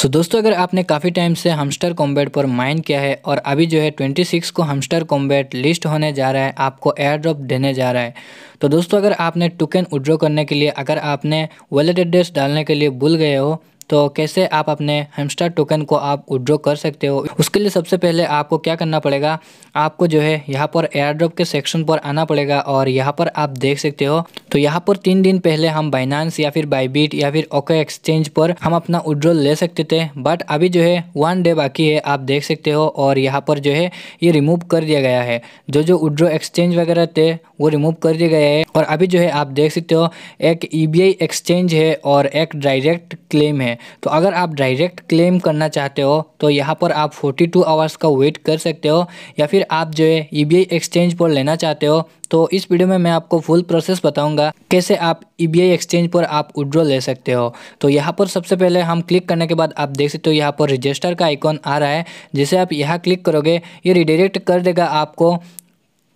सो so, दोस्तों अगर आपने काफ़ी टाइम से हमस्टर कॉम्बैट पर माइन किया है और अभी जो है 26 को हमस्टर कॉम्बैट लिस्ट होने जा रहा है आपको एयर ड्रॉप देने जा रहा है तो दोस्तों अगर आपने टोकन उड्रॉ करने के लिए अगर आपने वॉलेट एड्रेस डालने के लिए भूल गए हो तो कैसे आप अपने हमस्टर टोकन को आप विड्रॉ कर सकते हो उसके लिए सबसे पहले आपको क्या करना पड़ेगा आपको जो है यहाँ पर एयर ड्रॉप के सेक्शन पर आना पड़ेगा और यहाँ पर आप देख सकते हो तो यहाँ पर तीन दिन पहले हम बाइनांस या फिर बाईबीट या फिर ओके एक्सचेंज पर हम अपना उड्रोल ले सकते थे बट अभी जो है वन डे बाकी है आप देख सकते हो और यहाँ पर जो है ये रिमूव कर दिया गया है जो जो उड्रो एक्सचेंज वगैरह थे वो रिमूव कर दिया गया है और अभी जो है आप देख सकते हो एक ई e एक्सचेंज है और एक डायरेक्ट क्लेम है तो अगर आप डायरेक्ट क्लेम करना चाहते हो तो यहाँ पर आप फोर्टी आवर्स का वेट कर सकते हो या फिर आप जो है ई e एक्सचेंज पर लेना चाहते हो तो इस वीडियो में मैं आपको फुल प्रोसेस बताऊंगा कैसे आप ई e एक्सचेंज पर आप विड्रॉ ले सकते हो तो यहाँ पर सबसे पहले हम क्लिक करने के बाद आप देख सकते हो यहाँ पर रजिस्टर का आइकॉन आ रहा है जिसे आप यहाँ क्लिक करोगे ये रिडायरेक्ट कर देगा आपको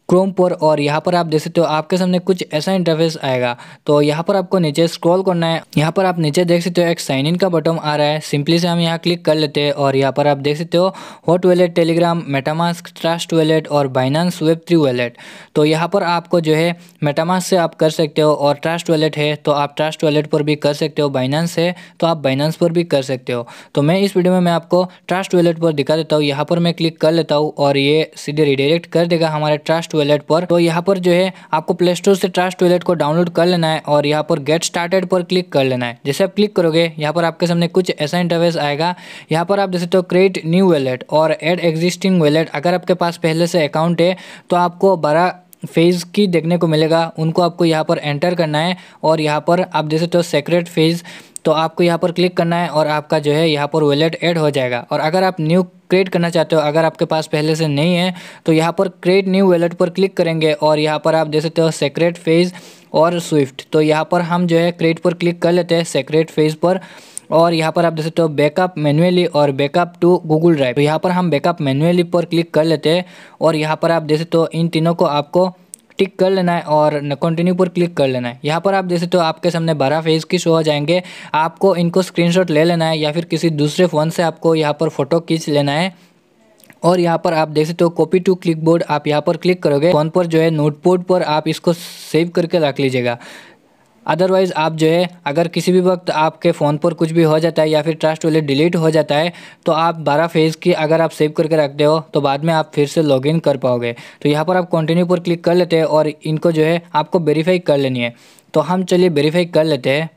क्रोम पर और यहाँ पर आप देख सकते हो आपके सामने कुछ ऐसा इंटरफेस आएगा तो यहाँ पर आपको नीचे स्क्रॉल करना है यहाँ पर आप नीचे देख सकते हो एक साइन इन का बटन आ रहा है सिंपली से हम यहाँ क्लिक कर लेते हैं और यहाँ पर आप देख सकते हो hot wallet Telegram MetaMask Trust wallet और बाइनांस वेब थ्री वैलेट तो यहाँ पर आपको जो है मेटामास्क से आप कर सकते हो और ट्रस्ट वैलेट है तो आप ट्रस्ट वैलेट पर भी कर सकते हो बाइनांस है तो आप बाइनांस पर भी कर सकते हो तो मैं इस वीडियो में मैं आपको ट्रस्ट वैलेट पर दिखा देता हूँ यहाँ पर मैं क्लिक कर लेता हूँ और ये सीधे रिडायरेक्ट कर देगा हमारे ट्रस्ट टॉयलेट पर तो यहाँ पर जो है आपको प्ले स्टोर से ट्रास्ट टॉयलेट को डाउनलोड कर लेना है और यहाँ पर गेट स्टार्टेड पर क्लिक कर लेना है जैसे आप क्लिक करोगे यहाँ पर आपके सामने कुछ ऐसा इंटरवेस आएगा यहाँ पर आप जैसे तो क्रिएट न्यू वैलेट और एड एग्जिस्टिंग वैलेट अगर आपके पास पहले से अकाउंट है तो आपको बड़ा फेज़ की देखने को मिलेगा उनको आपको यहाँ पर एंटर करना है और यहाँ पर आप जैसे तो सेक्रेट फेज़ तो आपको यहाँ पर क्लिक करना है और आपका जो है यहाँ पर वॉलेट ऐड हो जाएगा और अगर आप न्यू क्रिएट करना चाहते हो अगर आपके पास पहले से नहीं है तो यहाँ पर क्रिएट न्यू वॉलेट पर क्लिक करेंगे और यहाँ पर आप देख सकते हो सेक्रेट फेज और स्विफ्ट तो यहाँ पर हम जो है क्रिएट पर क्लिक कर लेते हैं सेक्रेट फेज पर और यहाँ पर आप देख सकते हो बैकअप मैनुअली और बैकअप टू गूगल ड्राइव तो यहाँ पर हम बैकअप मैनुअली पर क्लिक कर लेते हैं और यहाँ पर आप देख सकते हो इन तीनों को आपको टिक कर लेना है और कंटिन्यू पर क्लिक कर लेना है यहाँ पर आप देख सकते हो आपके सामने बारह फेज की शो हो जाएंगे आपको इनको स्क्रीनशॉट ले लेना है या फिर किसी दूसरे फ़ोन से आपको यहाँ पर फ़ोटो खींच लेना है और यहाँ पर आप देख सकते हो कॉपी टू क्लिक बोर्ड आप यहाँ पर क्लिक करोगे फोन पर जो है नोटबोर्ड पर आप इसको सेव करके रख लीजिएगा अदरवाइज़ आप जो है अगर किसी भी वक्त आपके फ़ोन पर कुछ भी हो जाता है या फिर ट्रस्ट वॉलेट डिलीट हो जाता है तो आप बारह फेज़ की अगर आप सेव करके रखते हो तो बाद में आप फिर से लॉगिन कर पाओगे तो यहाँ पर आप कंटिन्यू पर क्लिक कर लेते हैं और इनको जो है आपको वेरीफाई कर लेनी है तो हम चलिए वेरीफाई कर लेते हैं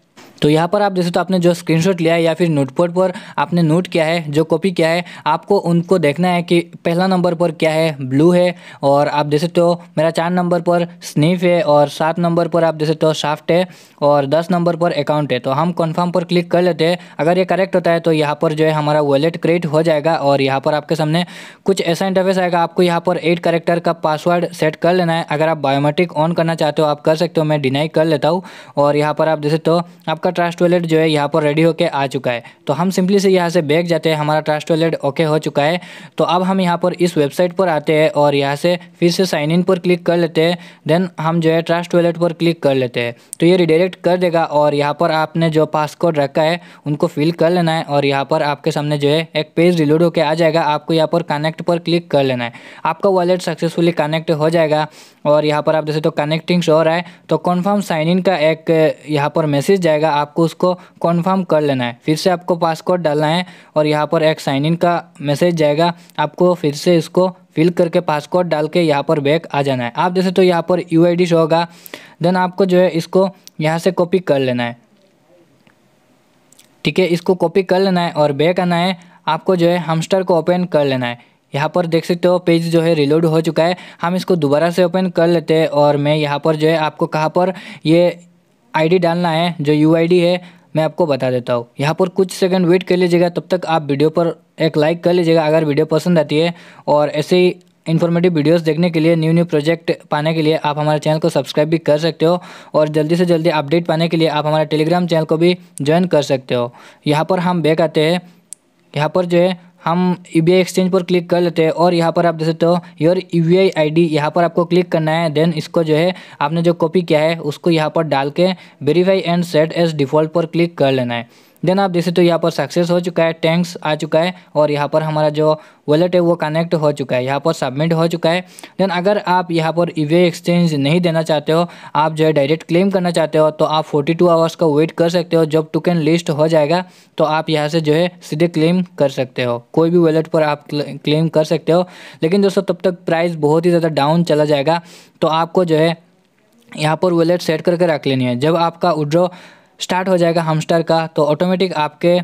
तो यहाँ पर आप जैसे तो आपने जो स्क्रीनशॉट लिया है या फिर नोटपोर्ट पर आपने नोट किया है जो कॉपी किया है आपको उनको देखना है कि पहला नंबर पर क्या है ब्लू है और आप जैसे तो मेरा चार नंबर पर स्नीफ है और सात नंबर पर आप जैसे तो शाफ्ट है और दस नंबर पर अकाउंट है तो हम कन्फर्म पर क्लिक कर लेते हैं अगर ये करेक्ट होता है तो यहाँ पर जो है हमारा वॉलेट क्रिएट हो जाएगा और यहाँ पर आपके सामने कुछ ऐसा इंटरफेस आएगा आपको यहाँ पर एट करेक्टर का पासवर्ड सेट कर लेना है अगर आप बायोमेट्रिक ऑन करना चाहते हो आप कर सकते हो मैं डिनाई कर लेता हूँ और यहाँ पर आप जैसे तो आपका आपका ट्रांस टॉयलेट जो है यहाँ पर रेडी होकर आ चुका है तो हम सिंपली से यहाँ से बैग जाते हैं हमारा ट्रांस टॉयलेट ओके हो चुका है तो अब हम यहाँ पर इस वेबसाइट पर आते हैं और यहाँ से फिर से साइन इन पर क्लिक कर लेते हैं देन हम जो है ट्रांस टॉयलेट पर क्लिक कर लेते हैं तो ये रिडायरेक्ट कर देगा और यहाँ पर आपने जो पासकोड रखा है उनको फिल कर लेना है और यहाँ पर आपके सामने जो है एक पेज रिलोड होकर आ जाएगा आपको यहाँ पर कनेक्ट पर क्लिक कर लेना है आपका वॉलेट सक्सेसफुली कनेक्ट हो जाएगा और यहाँ पर आप जैसे तो कनेक्टिंग शो रहा है तो कन्फर्म साइन इन का एक यहाँ पर मैसेज जाएगा आपको उसको कॉन्फर्म कर लेना है फिर से आपको पासकोड डालना है और यहाँ पर एक साइन इन का मैसेज जाएगा आपको फिर से इसको फिल करके पासकोड डाल के यहाँ पर बैक आ जाना है आप जैसे तो यहाँ पर यू आई होगा देन आपको जो है इसको यहाँ से कॉपी कर लेना है ठीक है इसको कॉपी कर लेना है और बैक आना है आपको जो है हमस्टर को ओपन कर लेना है यहाँ पर देख सकते हो पेज जो है रिलोड हो चुका है हम इसको दोबारा से ओपन कर लेते हैं और मैं यहाँ पर जो है आपको कहाँ पर ये आईडी डालना है जो यू है मैं आपको बता देता हूँ यहाँ पर कुछ सेकंड वेट कर लीजिएगा तब तक आप वीडियो पर एक लाइक कर लीजिएगा अगर वीडियो पसंद आती है और ऐसे ही इन्फॉर्मेटिव वीडियोस देखने के लिए न्यू न्यू प्रोजेक्ट पाने के लिए आप हमारे चैनल को सब्सक्राइब भी कर सकते हो और जल्दी से जल्दी अपडेट पाने के लिए आप हमारे टेलीग्राम चैनल को भी ज्वाइन कर सकते हो यहाँ पर हम बैक आते हैं यहाँ पर जो है हम यू एक्सचेंज पर क्लिक कर लेते हैं और यहाँ पर आप देख सकते हो your U V I I D यहाँ पर आपको क्लिक करना है देन इसको जो है आपने जो कॉपी किया है उसको यहाँ पर डाल के verify and set as default पर क्लिक कर लेना है देन आप देख सकते हो यहाँ पर सक्सेस हो चुका है टैंक्स आ चुका है और यहाँ पर हमारा जो वॉलेट है वो कनेक्ट हो चुका है यहाँ पर सबमिट हो चुका है देन अगर आप यहाँ पर ई एक्सचेंज नहीं देना चाहते हो आप जो है डायरेक्ट क्लेम करना चाहते हो तो आप 42 आवर्स का वेट कर सकते हो जब टोकन लिस्ट हो जाएगा तो आप यहाँ से जो है सीधे क्लेम कर सकते हो कोई भी वॉलेट पर आप क्लेम कर सकते हो लेकिन दोस्तों तब तक प्राइस बहुत ही ज़्यादा डाउन चला जाएगा तो आपको जो है यहाँ पर वॉलेट सेट करके रख लेनी है जब आपका विड्रॉ स्टार्ट हो जाएगा हमस्टर का तो ऑटोमेटिक आपके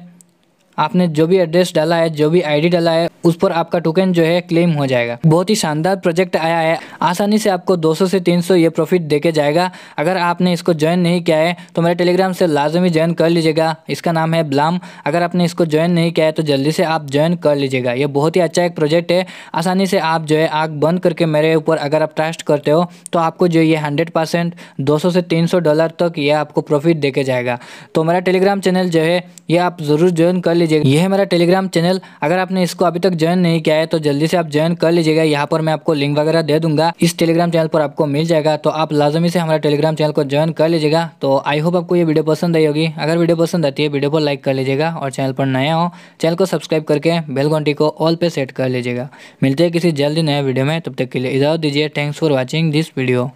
आपने जो भी एड्रेस डाला है जो भी आईडी डाला है उस पर आपका टोकन जो है क्लेम हो जाएगा बहुत ही शानदार प्रोजेक्ट आया है आसानी से आपको 200 से 300 ये प्रॉफिट देके जाएगा अगर आपने इसको ज्वाइन नहीं किया है तो मेरे टेलीग्राम से लाजमी ज्वाइन कर लीजिएगा इसका नाम है ब्लाम अगर आपने इसको ज्वाइन नहीं किया है तो जल्दी से आप ज्वाइन कर लीजिएगा ये बहुत ही अच्छा एक प्रोजेक्ट है आसानी से आप जो है आग बंद करके मेरे ऊपर अगर आप ट्रस्ट करते हो तो आपको जो ये हंड्रेड परसेंट से तीन डॉलर तक ये आपको प्रॉफिट दे जाएगा तो मेरा टेलीग्राम चैनल जो है ये आप ज़रूर ज्वाइन कर लीजिएगा यह मेरा टेलीग्राम चैनल अगर आपने इसको अभी तक ज्वाइन नहीं किया है तो जल्दी से आप ज्वाइन कर लीजिएगा यहाँ पर मैं आपको लिंक वगैरह दे दूंगा इस टेलीग्राम चैनल पर आपको मिल जाएगा तो आप लाजमी से हमारा टेलीग्राम चैनल को ज्वाइन कर लीजिएगा तो आई होप आपको ये वीडियो पसंद आई होगी अगर वीडियो पसंद आती है वीडियो को लाइक कर लीजिएगा और चैनल पर नया हो चैनल को सब्सक्राइब करके बेल घंटी को ऑल पे सेट कर लीजिएगा मिलते हैं किसी जल्दी नए वीडियो में तब तक के लिए इजाज़त दीजिए thanks for watching this video